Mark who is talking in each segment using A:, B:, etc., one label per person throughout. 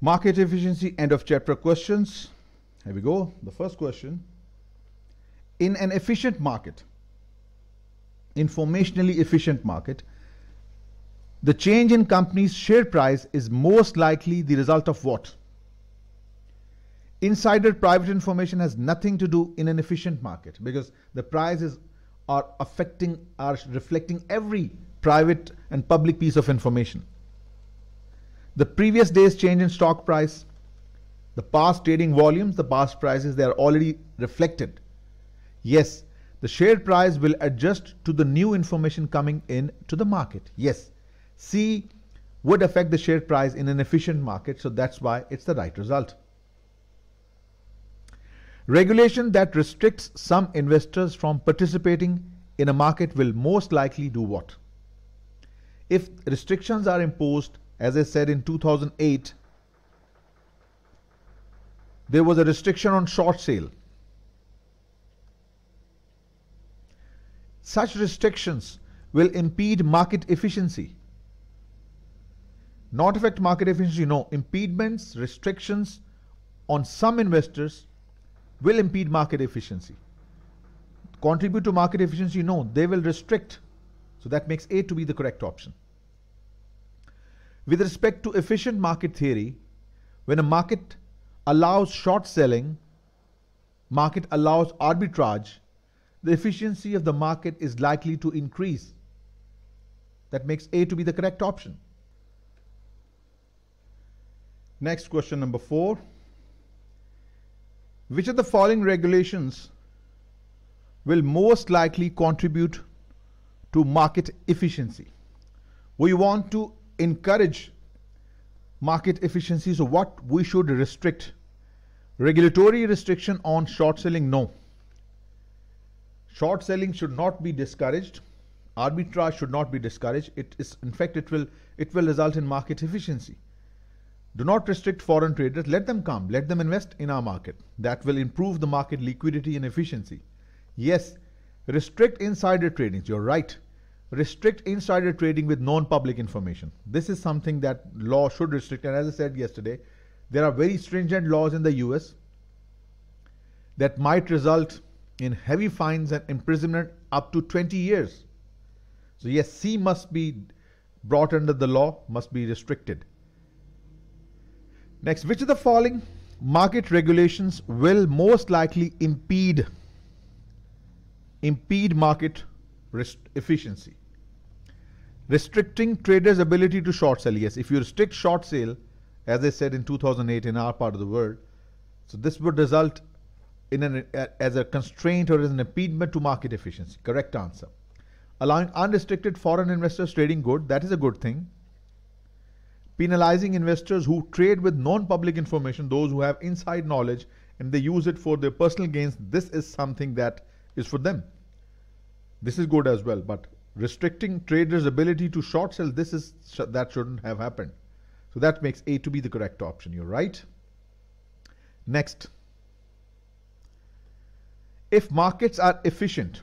A: Market efficiency end of chapter questions. Here we go. The first question. In an efficient market, informationally efficient market, the change in company's share price is most likely the result of what? Insider private information has nothing to do in an efficient market because the prices are affecting, are reflecting every private and public piece of information the previous day's change in stock price, the past trading volumes, the past prices, they are already reflected. Yes, the share price will adjust to the new information coming in to the market. Yes, C would affect the share price in an efficient market, so that's why it's the right result. Regulation that restricts some investors from participating in a market will most likely do what? If restrictions are imposed as I said in 2008, there was a restriction on short sale. Such restrictions will impede market efficiency. Not affect market efficiency, no. Impediments, restrictions on some investors will impede market efficiency. Contribute to market efficiency, no. They will restrict. So that makes A to be the correct option. With respect to efficient market theory, when a market allows short selling, market allows arbitrage, the efficiency of the market is likely to increase. That makes A to be the correct option. Next question number four. Which of the following regulations will most likely contribute to market efficiency? We want to encourage market efficiency. So what we should restrict regulatory restriction on short selling. No short selling should not be discouraged. Arbitrage should not be discouraged. It is in fact it will it will result in market efficiency. Do not restrict foreign traders. Let them come. Let them invest in our market. That will improve the market liquidity and efficiency. Yes, restrict insider trading. You're right restrict insider trading with non-public information. This is something that law should restrict. And as I said yesterday, there are very stringent laws in the US that might result in heavy fines and imprisonment up to 20 years. So yes, C must be brought under the law, must be restricted. Next, which of the following market regulations will most likely impede impede market rest efficiency. Restricting traders' ability to short sell. Yes, if you restrict short sale, as I said in 2008 in our part of the world, so this would result in an a, as a constraint or as an impediment to market efficiency. Correct answer. Allowing unrestricted foreign investors trading good, that is a good thing. Penalizing investors who trade with non-public information, those who have inside knowledge and they use it for their personal gains, this is something that is for them. This is good as well, but restricting traders' ability to short sell, this is sh that shouldn't have happened. So that makes A to be the correct option. You're right. Next. If markets are efficient,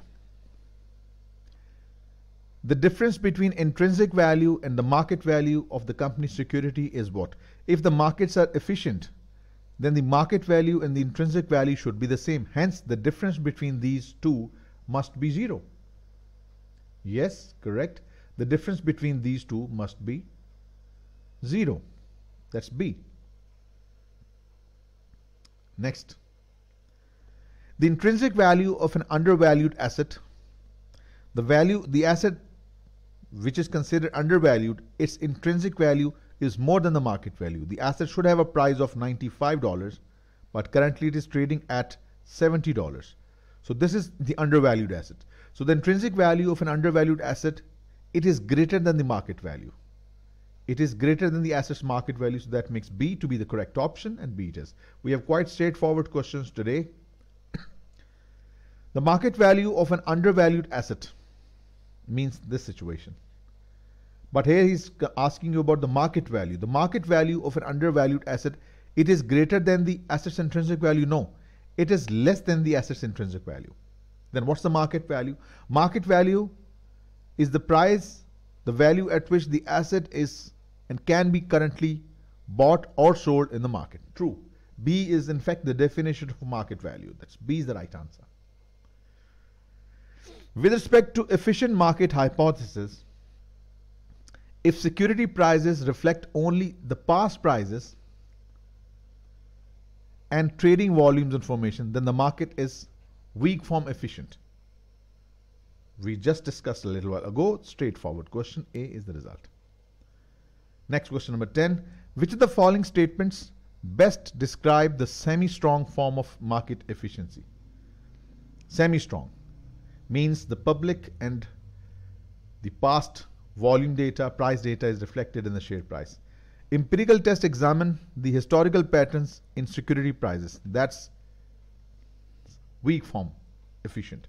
A: the difference between intrinsic value and the market value of the company's security is what? If the markets are efficient, then the market value and the intrinsic value should be the same. Hence, the difference between these two must be zero. Yes, correct. The difference between these two must be 0. That's B. Next. The intrinsic value of an undervalued asset. The value, the asset which is considered undervalued, its intrinsic value is more than the market value. The asset should have a price of $95, but currently it is trading at $70. So this is the undervalued asset. So the intrinsic value of an undervalued asset, it is greater than the market value. It is greater than the asset's market value, so that makes B to be the correct option, and B it is. We have quite straightforward questions today. the market value of an undervalued asset means this situation. But here he's asking you about the market value. The market value of an undervalued asset, it is greater than the asset's intrinsic value? No, it is less than the asset's intrinsic value. Then what's the market value? Market value is the price, the value at which the asset is and can be currently bought or sold in the market. True. B is in fact the definition of market value. That's B is the right answer. With respect to efficient market hypothesis, if security prices reflect only the past prices and trading volumes information, then the market is Weak form efficient. We just discussed a little while ago. Straightforward. Question A is the result. Next question number 10. Which of the following statements best describe the semi-strong form of market efficiency? Semi-strong means the public and the past volume data, price data is reflected in the share price. Empirical tests examine the historical patterns in security prices. That's weak form efficient.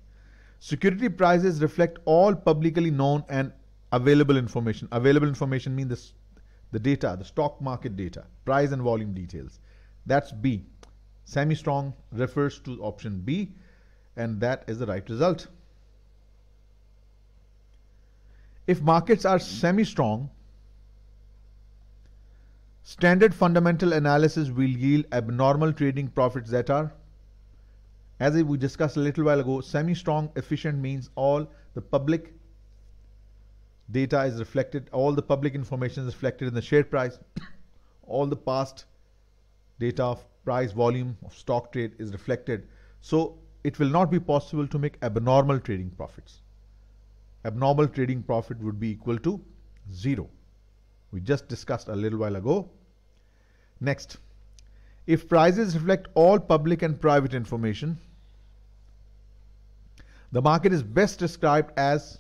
A: Security prices reflect all publicly known and available information. Available information means the, the data, the stock market data, price and volume details. That's B. Semi-strong refers to option B and that is the right result. If markets are semi-strong, standard fundamental analysis will yield abnormal trading profits that are as we discussed a little while ago, semi-strong efficient means all the public data is reflected, all the public information is reflected in the share price, all the past data of price volume of stock trade is reflected. So it will not be possible to make abnormal trading profits. Abnormal trading profit would be equal to zero. We just discussed a little while ago. Next if prices reflect all public and private information, the market is best described as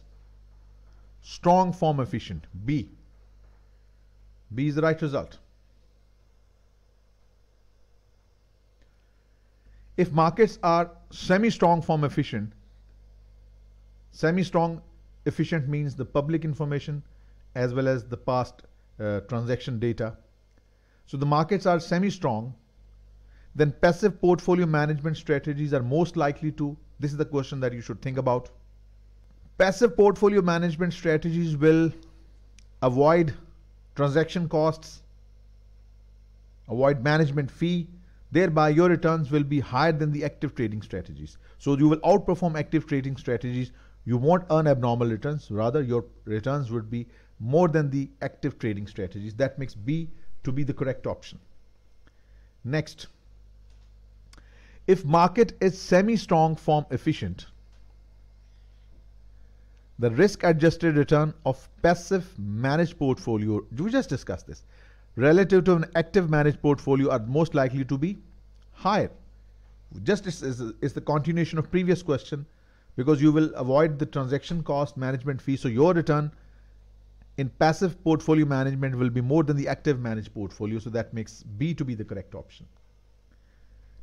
A: strong form efficient, B. B is the right result. If markets are semi-strong form efficient, semi-strong efficient means the public information as well as the past uh, transaction data. So the markets are semi-strong then passive portfolio management strategies are most likely to. This is the question that you should think about. Passive portfolio management strategies will avoid transaction costs, avoid management fee, thereby your returns will be higher than the active trading strategies. So you will outperform active trading strategies. You won't earn abnormal returns. Rather, your returns would be more than the active trading strategies. That makes B to be the correct option. Next, if market is semi-strong form efficient, the risk-adjusted return of passive managed portfolio, we just discussed this, relative to an active managed portfolio are most likely to be higher. Just is, is, is the continuation of previous question because you will avoid the transaction cost management fee. So your return in passive portfolio management will be more than the active managed portfolio. So that makes B to be the correct option.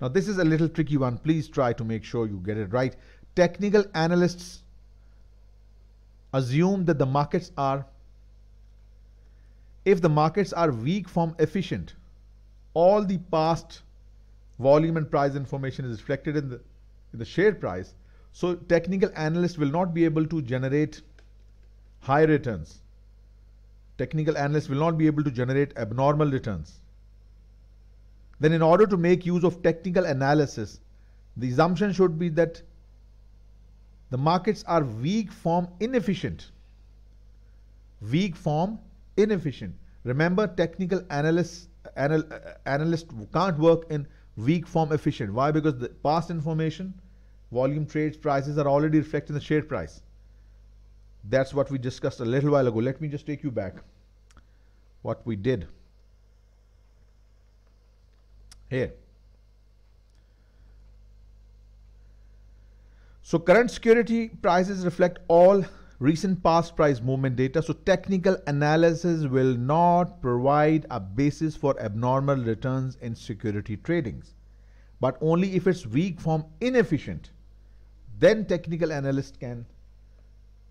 A: Now this is a little tricky one. Please try to make sure you get it right. Technical analysts assume that the markets are if the markets are weak from efficient all the past volume and price information is reflected in the, in the share price so technical analysts will not be able to generate high returns technical analysts will not be able to generate abnormal returns then in order to make use of technical analysis, the assumption should be that the markets are weak form inefficient. Weak form inefficient. Remember, technical analysts anal, analyst can't work in weak form efficient. Why? Because the past information, volume trades, prices are already reflected in the share price. That's what we discussed a little while ago. Let me just take you back. What we did here. So current security prices reflect all recent past price movement data. So technical analysis will not provide a basis for abnormal returns in security tradings, but only if it's weak form inefficient, then technical analyst can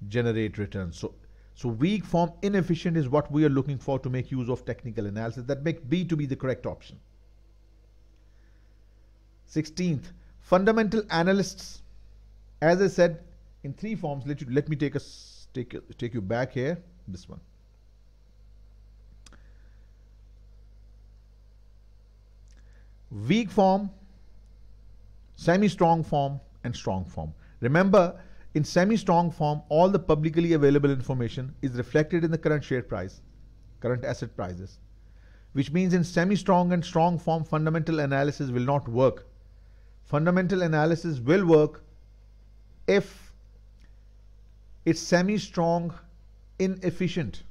A: generate returns. So, so weak form inefficient is what we are looking for to make use of technical analysis that make B to be the correct option. 16th, fundamental analysts. As I said, in three forms, let, you, let me take, us, take, take you back here, this one. Weak form, semi-strong form, and strong form. Remember, in semi-strong form, all the publicly available information is reflected in the current share price, current asset prices, which means in semi-strong and strong form, fundamental analysis will not work fundamental analysis will work if it's semi-strong, inefficient.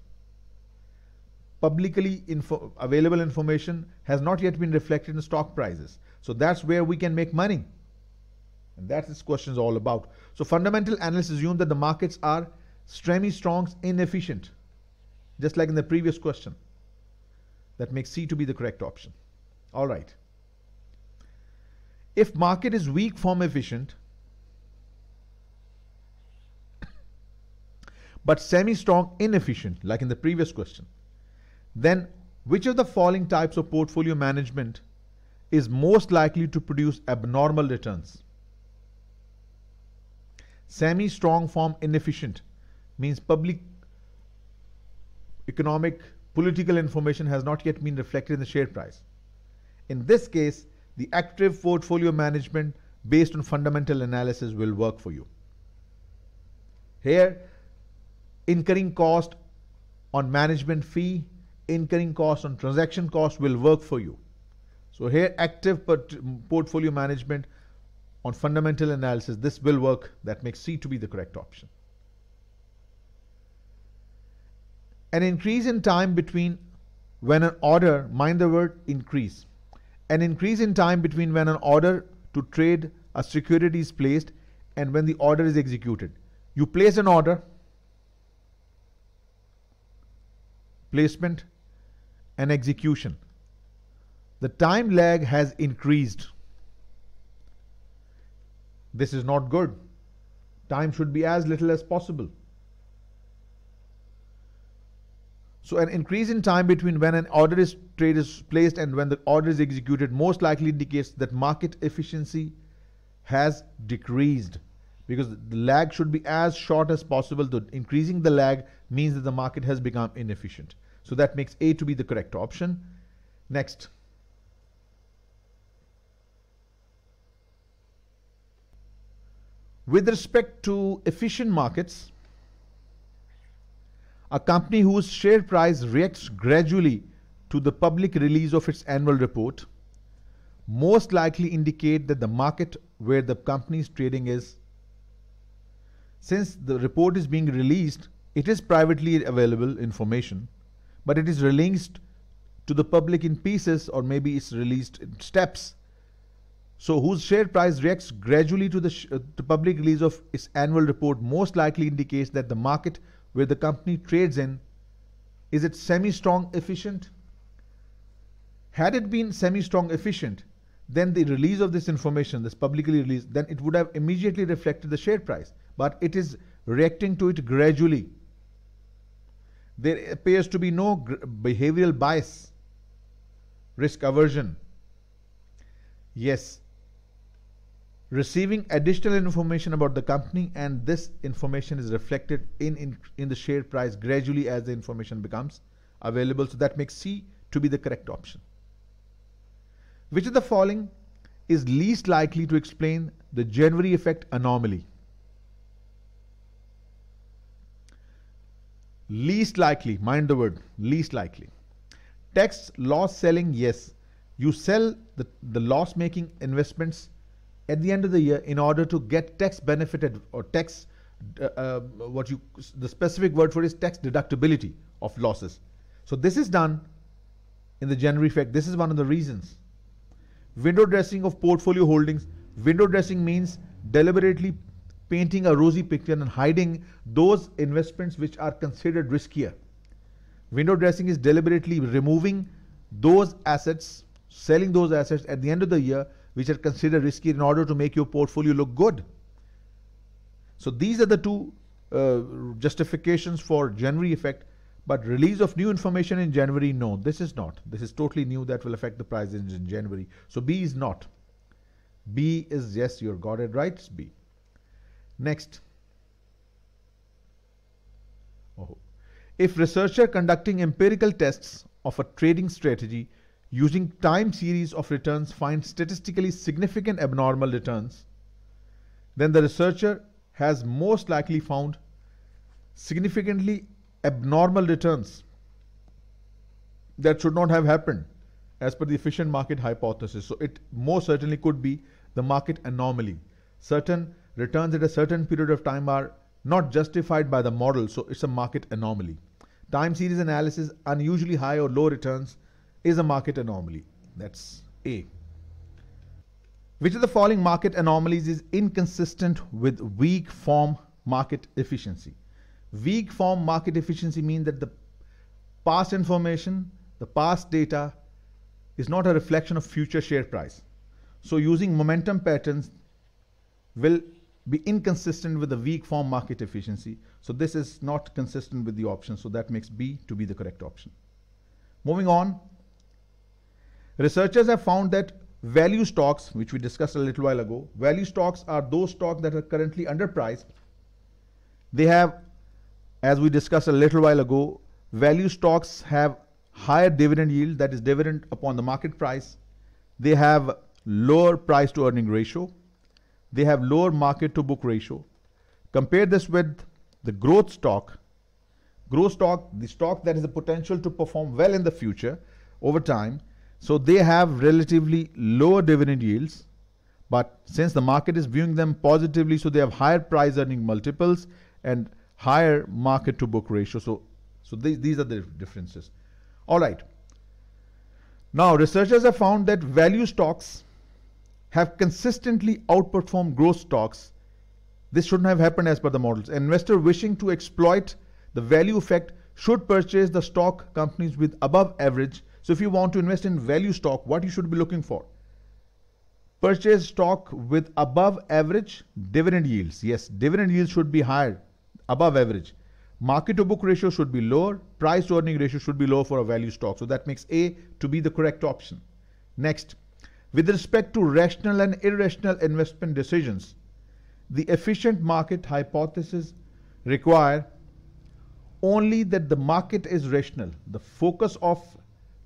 A: Publicly info available information has not yet been reflected in stock prices. So that's where we can make money. And that's this question is all about. So fundamental analysts assume that the markets are semi-strong, inefficient, just like in the previous question. That makes C to be the correct option. All right if market is weak form efficient but semi strong inefficient like in the previous question then which of the following types of portfolio management is most likely to produce abnormal returns semi strong form inefficient means public economic political information has not yet been reflected in the share price in this case the active portfolio management based on fundamental analysis will work for you. Here, incurring cost on management fee, incurring cost on transaction cost will work for you. So here active portfolio management on fundamental analysis, this will work. That makes C to be the correct option. An increase in time between when an order, mind the word increase, an increase in time between when an order to trade a security is placed and when the order is executed. You place an order, placement and execution. The time lag has increased. This is not good. Time should be as little as possible. So an increase in time between when an order is trade is placed and when the order is executed most likely indicates that market efficiency has decreased because the lag should be as short as possible. So increasing the lag means that the market has become inefficient. So that makes A to be the correct option. Next. With respect to efficient markets, a company whose share price reacts gradually to the public release of its annual report most likely indicate that the market where the company is trading is. Since the report is being released, it is privately available information, but it is released to the public in pieces or maybe it's released in steps. So whose share price reacts gradually to the, uh, the public release of its annual report most likely indicates that the market where the company trades in, is it semi-strong efficient? Had it been semi-strong efficient, then the release of this information, this publicly released, then it would have immediately reflected the share price. But it is reacting to it gradually. There appears to be no behavioral bias, risk aversion. Yes, receiving additional information about the company and this information is reflected in, in, in the share price gradually as the information becomes available so that makes C to be the correct option. Which of the following is least likely to explain the January effect anomaly? Least likely, mind the word, least likely. Tax loss selling, yes. You sell the, the loss making investments at the end of the year in order to get tax benefited or tax uh, uh what you the specific word for is tax deductibility of losses. So this is done in the January fact. This is one of the reasons. Window dressing of portfolio holdings. Window dressing means deliberately painting a rosy picture and hiding those investments which are considered riskier. Window dressing is deliberately removing those assets, selling those assets at the end of the year which are considered risky in order to make your portfolio look good. So these are the two uh, justifications for January effect. But release of new information in January, no, this is not. This is totally new that will affect the prices in January. So B is not. B is yes, you got it right, it's B. Next. Oh. If researcher conducting empirical tests of a trading strategy using time series of returns find statistically significant abnormal returns, then the researcher has most likely found significantly abnormal returns that should not have happened as per the efficient market hypothesis. So it most certainly could be the market anomaly. Certain returns at a certain period of time are not justified by the model, so it's a market anomaly. Time series analysis, unusually high or low returns is a market anomaly. That's A. Which of the following market anomalies is inconsistent with weak form market efficiency? Weak form market efficiency means that the past information, the past data is not a reflection of future share price. So using momentum patterns will be inconsistent with the weak form market efficiency. So this is not consistent with the option. So that makes B to be the correct option. Moving on, Researchers have found that value stocks, which we discussed a little while ago, value stocks are those stocks that are currently underpriced. They have, as we discussed a little while ago, value stocks have higher dividend yield, that is dividend upon the market price. They have lower price to earning ratio. They have lower market to book ratio. Compare this with the growth stock. Growth stock, the stock that has the potential to perform well in the future over time, so they have relatively lower dividend yields, but since the market is viewing them positively, so they have higher price earning multiples and higher market to book ratio. So, so these, these are the differences. All right. Now, researchers have found that value stocks have consistently outperformed growth stocks. This shouldn't have happened as per the models. An investor wishing to exploit the value effect should purchase the stock companies with above average so if you want to invest in value stock, what you should be looking for? Purchase stock with above average dividend yields. Yes, dividend yields should be higher, above average. Market to book ratio should be lower. Price to earning ratio should be lower for a value stock. So that makes A to be the correct option. Next, with respect to rational and irrational investment decisions, the efficient market hypothesis require only that the market is rational. The focus of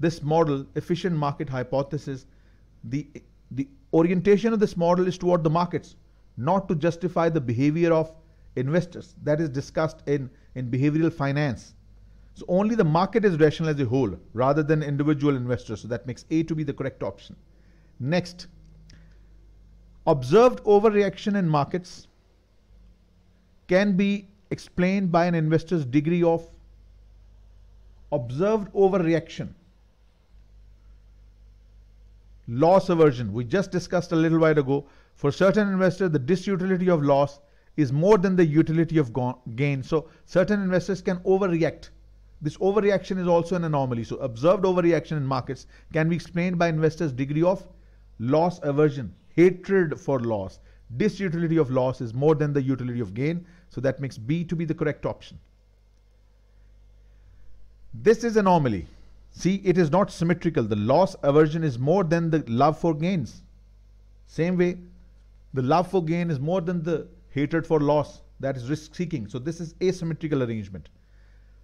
A: this model, efficient market hypothesis, the, the orientation of this model is toward the markets, not to justify the behavior of investors. That is discussed in, in behavioral finance. So only the market is rational as a whole rather than individual investors. So that makes A to be the correct option. Next, observed overreaction in markets can be explained by an investor's degree of observed overreaction Loss aversion, we just discussed a little while ago. For certain investors, the disutility of loss is more than the utility of gain. So certain investors can overreact. This overreaction is also an anomaly. So observed overreaction in markets can be explained by investors' degree of loss aversion, hatred for loss. Disutility of loss is more than the utility of gain. So that makes B to be the correct option. This is anomaly. See, it is not symmetrical. The loss aversion is more than the love for gains. Same way, the love for gain is more than the hatred for loss. That is risk seeking. So this is asymmetrical arrangement.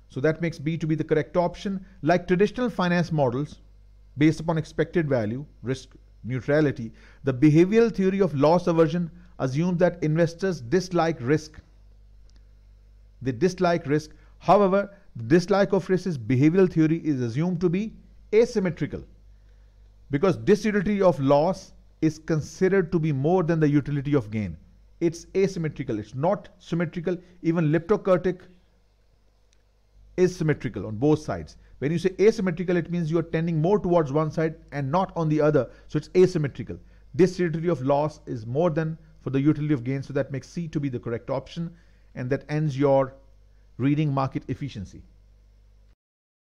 A: So that makes B to be the correct option. Like traditional finance models, based upon expected value, risk neutrality, the behavioral theory of loss aversion assumes that investors dislike risk. They dislike risk. However, dislike of races behavioral theory is assumed to be asymmetrical because disunity of loss is considered to be more than the utility of gain. It's asymmetrical. It's not symmetrical. Even leptokurtic is symmetrical on both sides. When you say asymmetrical, it means you are tending more towards one side and not on the other. So it's asymmetrical. Disunity of loss is more than for the utility of gain. So that makes C to be the correct option. And that ends your reading market efficiency.